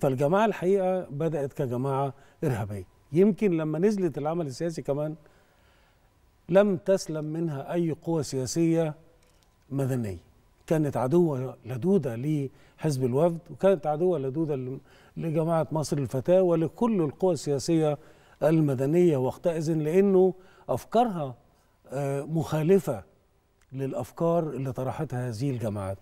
فالجماعة الحقيقة بدأت كجماعة إرهابية يمكن لما نزلت العمل السياسي كمان لم تسلم منها أي قوة سياسية مدنية كانت عدوة لدودة لحزب الوفد وكانت عدوة لدودة لجماعة مصر الفتاة ولكل القوى السياسية المدنية وقتئذ لأنه أفكارها آه، مخالفة للأفكار اللي طرحتها هذه الجماعات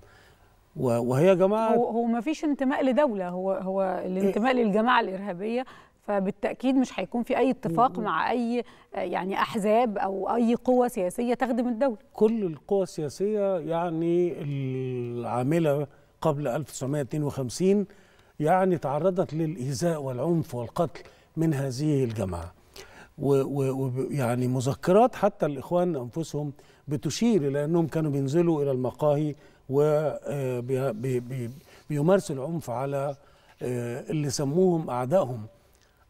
وهي جماعه هو, هو ما فيش انتماء لدوله هو هو الانتماء إيه. للجماعه الارهابيه فبالتاكيد مش هيكون في اي اتفاق مع اي يعني احزاب او اي قوى سياسيه تخدم الدوله كل القوى السياسيه يعني العامله قبل 1952 يعني تعرضت للايذاء والعنف والقتل من هذه الجماعه ويعني مذكرات حتى الإخوان أنفسهم بتشير إلى أنهم كانوا بينزلوا إلى المقاهي وبيمارسوا آه، العنف على آه، اللي سموهم أعدائهم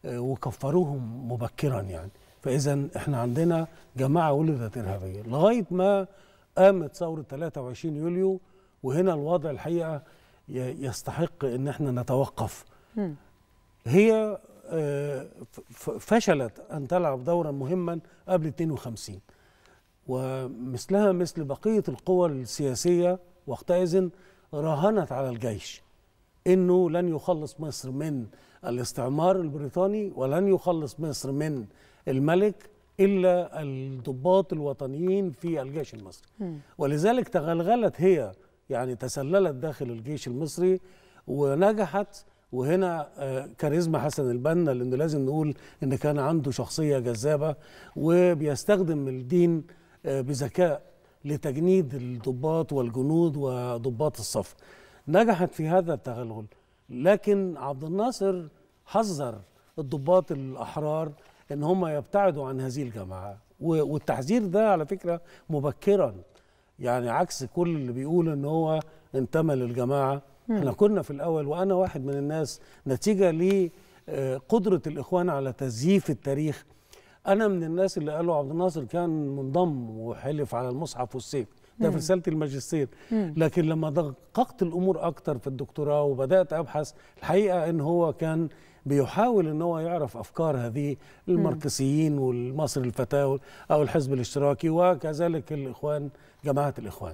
آه، وكفروهم مبكرا يعني فإذا إحنا عندنا جماعة ولدت إرهابية لغاية ما قامت ثورة 23 يوليو وهنا الوضع الحقيقة يستحق ان احنا نتوقف هي آه، فشلت أن تلعب دورا مهما قبل 52 ومثلها مثل بقية القوى السياسية وقتئذ راهنت على الجيش انه لن يخلص مصر من الاستعمار البريطاني ولن يخلص مصر من الملك الا الضباط الوطنيين في الجيش المصري ولذلك تغلغلت هي يعني تسللت داخل الجيش المصري ونجحت وهنا آه، كاريزما حسن البنا لانه لازم نقول ان كان عنده شخصيه جذابه وبيستخدم الدين آه، بذكاء لتجنيد الضباط والجنود وضباط الصف نجحت في هذا التغلغل لكن عبد الناصر حذر الضباط الاحرار ان هم يبتعدوا عن هذه الجماعه والتحذير ده على فكره مبكرا يعني عكس كل اللي بيقول ان هو انتمى للجماعه احنا كنا في الاول وانا واحد من الناس نتيجه لقدره آه، الاخوان على تزييف التاريخ انا من الناس اللي قالوا عبد الناصر كان منضم وحلف على المصحف والسيف ده في رساله الماجستير لكن لما دققت الامور اكتر في الدكتوراه وبدات ابحث الحقيقه ان هو كان بيحاول ان هو يعرف افكار هذه الماركسيين والمصري الفتاوى او الحزب الاشتراكي وكذلك الاخوان جماعه الاخوان